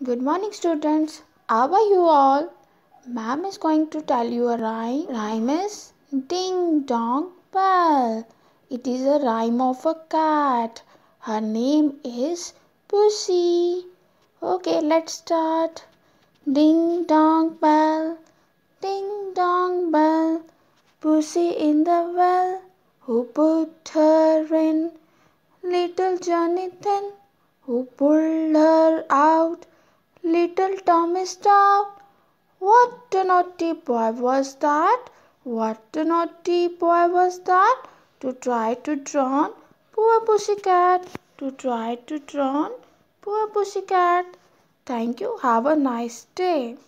Good morning, students. How are you all? Ma'am is going to tell you a rhyme. Rhyme is Ding Dong Bell. It is a rhyme of a cat. Her name is Pussy. Okay, let's start. Ding dong bell, ding dong bell. Pussy in the well. Who put her in? Little Jonathan. Who pulled her out? Little Tommy is down. What a naughty boy was that? What a naughty boy was that? To try to drown poor pussy cat. To try to drown poor pussy cat. Thank you. Have a nice day.